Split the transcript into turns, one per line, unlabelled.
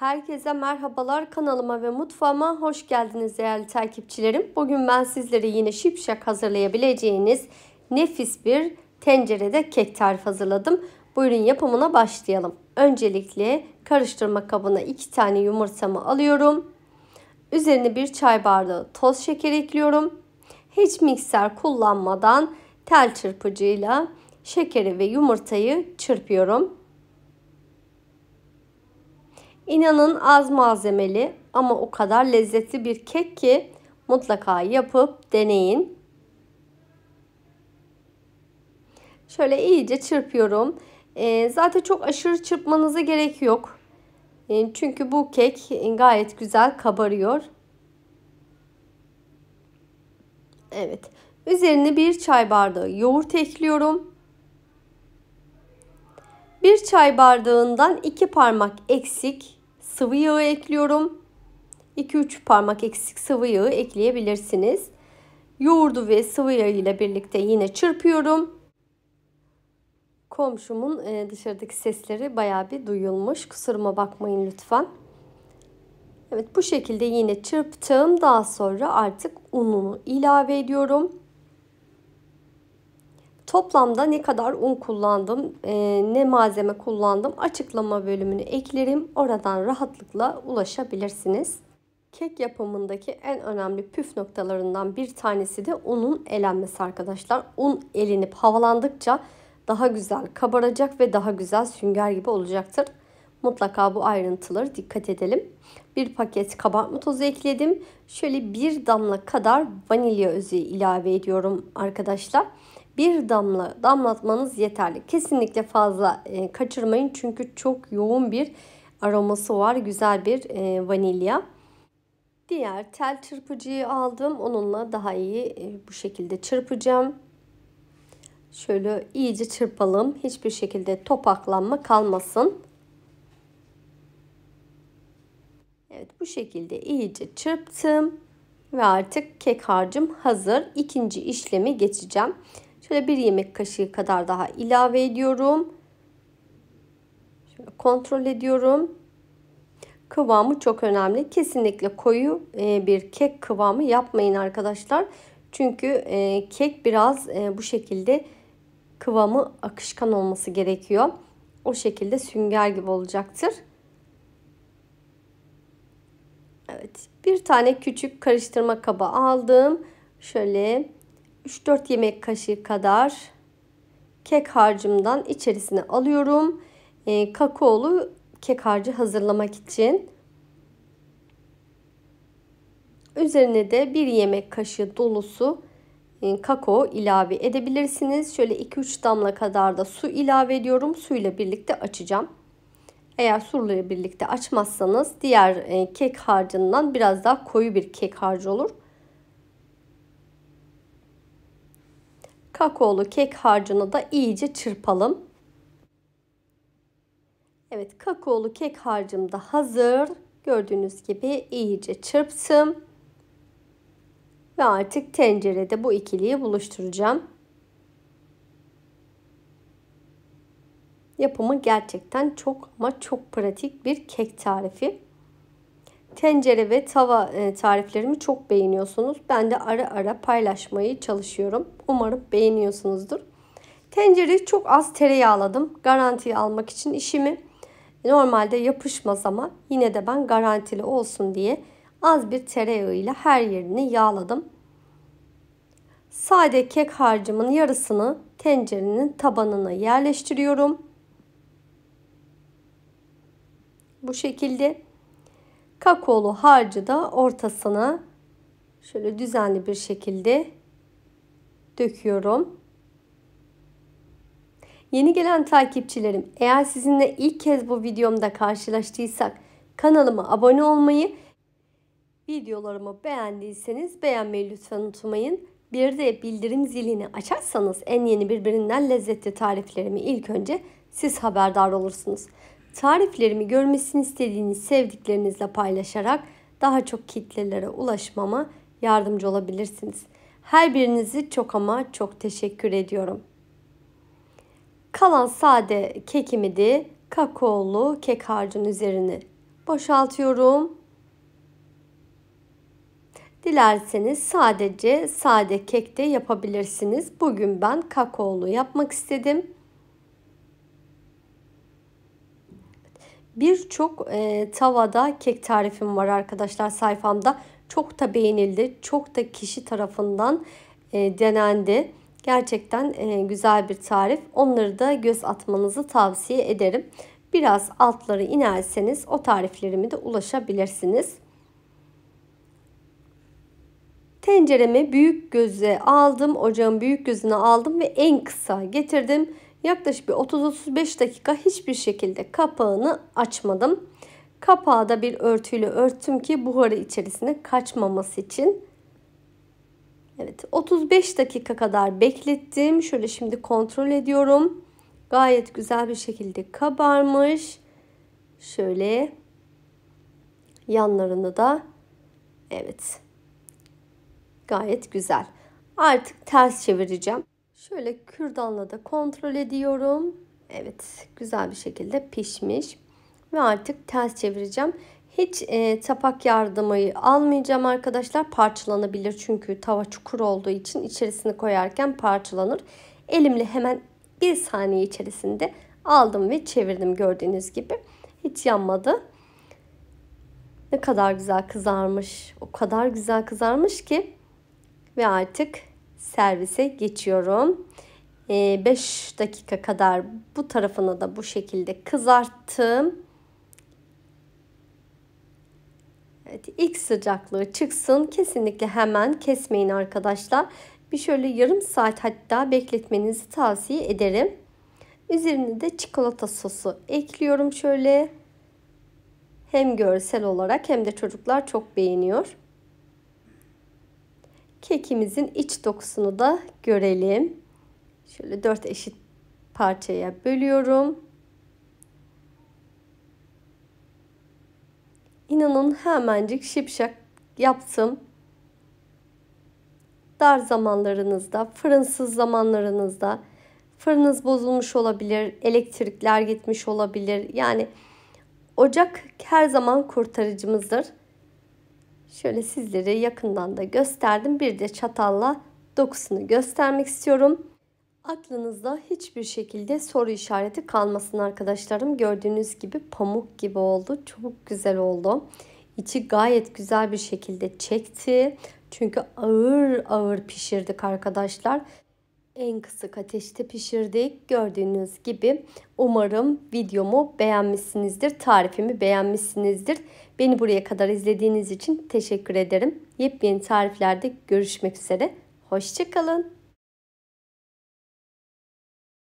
Herkese merhabalar kanalıma ve mutfağıma hoş geldiniz değerli takipçilerim. Bugün ben sizlere yine şipşak hazırlayabileceğiniz nefis bir tencerede kek tarifi hazırladım. Buyurun yapımına başlayalım. Öncelikle karıştırma kabına 2 tane yumurtamı alıyorum. Üzerine bir çay bardağı toz şeker ekliyorum. Hiç mikser kullanmadan tel çırpıcıyla şekeri ve yumurtayı çırpıyorum. İnanın az malzemeli ama o kadar lezzetli bir kek ki mutlaka yapıp deneyin. Şöyle iyice çırpıyorum. Ee, zaten çok aşırı çırpmanıza gerek yok. Ee, çünkü bu kek gayet güzel kabarıyor. Evet. Üzerine bir çay bardağı yoğurt ekliyorum. Bir çay bardağından iki parmak eksik sıvı yağı ekliyorum. 2-3 parmak eksik sıvı yağı ekleyebilirsiniz. Yoğurdu ve sıvı yağı ile birlikte yine çırpıyorum. Komşumun e, dışarıdaki sesleri baya bir duyulmuş. Kusuruma bakmayın lütfen. Evet bu şekilde yine çırptığım, Daha sonra artık ununu ilave ediyorum. Toplamda ne kadar un kullandım, e, ne malzeme kullandım açıklama bölümünü eklerim. Oradan rahatlıkla ulaşabilirsiniz. Kek yapımındaki en önemli püf noktalarından bir tanesi de unun elenmesi arkadaşlar. Un elinip havalandıkça daha güzel kabaracak ve daha güzel sünger gibi olacaktır. Mutlaka bu ayrıntıları dikkat edelim. Bir paket kabartma tozu ekledim. Şöyle bir damla kadar vanilya özü ilave ediyorum arkadaşlar. Arkadaşlar bir damla damlatmanız yeterli. Kesinlikle fazla e, kaçırmayın çünkü çok yoğun bir aroması var. Güzel bir e, vanilya. Diğer tel çırpıcıyı aldım. Onunla daha iyi e, bu şekilde çırpacağım. Şöyle iyice çırpalım. Hiçbir şekilde topaklanma kalmasın. Evet bu şekilde iyice çırptım. Ve artık kek harcım hazır. İkinci işlemi geçeceğim. Şöyle bir yemek kaşığı kadar daha ilave ediyorum. Şöyle kontrol ediyorum. Kıvamı çok önemli. Kesinlikle koyu e, bir kek kıvamı yapmayın arkadaşlar. Çünkü e, kek biraz e, bu şekilde kıvamı akışkan olması gerekiyor. O şekilde sünger gibi olacaktır. Evet bir tane küçük karıştırma kaba aldım. Şöyle 3-4 yemek kaşığı kadar kek harcımdan içerisine alıyorum. E, kakaolu kek harcı hazırlamak için. Üzerine de 1 yemek kaşığı dolusu e, kakao ilave edebilirsiniz. Şöyle 2-3 damla kadar da su ilave ediyorum. Suyla birlikte açacağım. Eğer suyla birlikte açmazsanız diğer e, kek harcından biraz daha koyu bir kek harcı olur. kakaolu kek harcını da iyice çırpalım. Evet kakaolu kek harcım da hazır. Gördüğünüz gibi iyice çırptım. Ve artık tencerede bu ikiliyi buluşturacağım. Yapımı gerçekten çok ama çok pratik bir kek tarifi tencere ve tava e, tariflerimi çok beğeniyorsunuz. Ben de ara ara paylaşmayı çalışıyorum. Umarım beğeniyorsunuzdur. Tencereyi çok az tereyağladım. Garantiye almak için işimi normalde yapışmaz ama yine de ben garantili olsun diye az bir tereyağıyla her yerini yağladım. Sade kek harcımın yarısını tencerenin tabanına yerleştiriyorum. Bu şekilde kakaolu harcı da ortasına şöyle düzenli bir şekilde döküyorum. Yeni gelen takipçilerim eğer sizinle ilk kez bu videomda karşılaştıysak kanalıma abone olmayı, videolarımı beğendiyseniz beğenmeyi lütfen unutmayın. Bir de bildirim zilini açarsanız en yeni birbirinden lezzetli tariflerimi ilk önce siz haberdar olursunuz tariflerimi görmesini istediğiniz sevdiklerinizle paylaşarak daha çok kitlelere ulaşmama yardımcı olabilirsiniz. Her birinizi çok ama çok teşekkür ediyorum. Kalan sade kekimi de kakaolu kek harcının üzerine boşaltıyorum. Dilerseniz sadece sade kek de yapabilirsiniz. Bugün ben kakaolu yapmak istedim. Birçok e, tavada kek tarifim var arkadaşlar sayfamda. Çok da beğenildi. Çok da kişi tarafından e, denendi. Gerçekten e, güzel bir tarif. Onları da göz atmanızı tavsiye ederim. Biraz altları inerseniz o tariflerimi de ulaşabilirsiniz. Tenceremi büyük göze aldım. Ocağın büyük gözünü aldım ve en kısa getirdim. Yaklaşık bir 30-35 dakika hiçbir şekilde kapağını açmadım. Kapağı da bir örtüyle örttüm ki buharı içerisine kaçmaması için. Evet 35 dakika kadar beklettim. Şöyle şimdi kontrol ediyorum. Gayet güzel bir şekilde kabarmış. Şöyle yanlarını da evet gayet güzel. Artık ters çevireceğim. Şöyle kürdanla da kontrol ediyorum. Evet güzel bir şekilde pişmiş. Ve artık ters çevireceğim. Hiç e, tapak yardımı almayacağım arkadaşlar. Parçalanabilir çünkü tava çukur olduğu için içerisini koyarken parçalanır. Elimle hemen bir saniye içerisinde aldım ve çevirdim gördüğünüz gibi. Hiç yanmadı. Ne kadar güzel kızarmış. O kadar güzel kızarmış ki. Ve artık servise geçiyorum. 5 ee, dakika kadar bu tarafını da bu şekilde kızarttım. Evet, ilk sıcaklığı çıksın. Kesinlikle hemen kesmeyin arkadaşlar. Bir şöyle yarım saat hatta bekletmenizi tavsiye ederim. Üzerine de çikolata sosu ekliyorum şöyle. Hem görsel olarak hem de çocuklar çok beğeniyor. Kekimizin iç dokusunu da görelim. Şöyle dört eşit parçaya bölüyorum. İnanın hemencik şipşak yaptım. Dar zamanlarınızda, fırınsız zamanlarınızda fırınız bozulmuş olabilir, elektrikler gitmiş olabilir. Yani ocak her zaman kurtarıcımızdır. Şöyle sizlere yakından da gösterdim. Bir de çatalla dokusunu göstermek istiyorum. Aklınızda hiçbir şekilde soru işareti kalmasın arkadaşlarım. Gördüğünüz gibi pamuk gibi oldu. Çok güzel oldu. İçi gayet güzel bir şekilde çekti. Çünkü ağır ağır pişirdik arkadaşlar. En kısık ateşte pişirdik. Gördüğünüz gibi umarım videomu beğenmişsinizdir. Tarifimi beğenmişsinizdir. Beni buraya kadar izlediğiniz için teşekkür ederim. Yepyeni tariflerde görüşmek üzere. Hoşçakalın.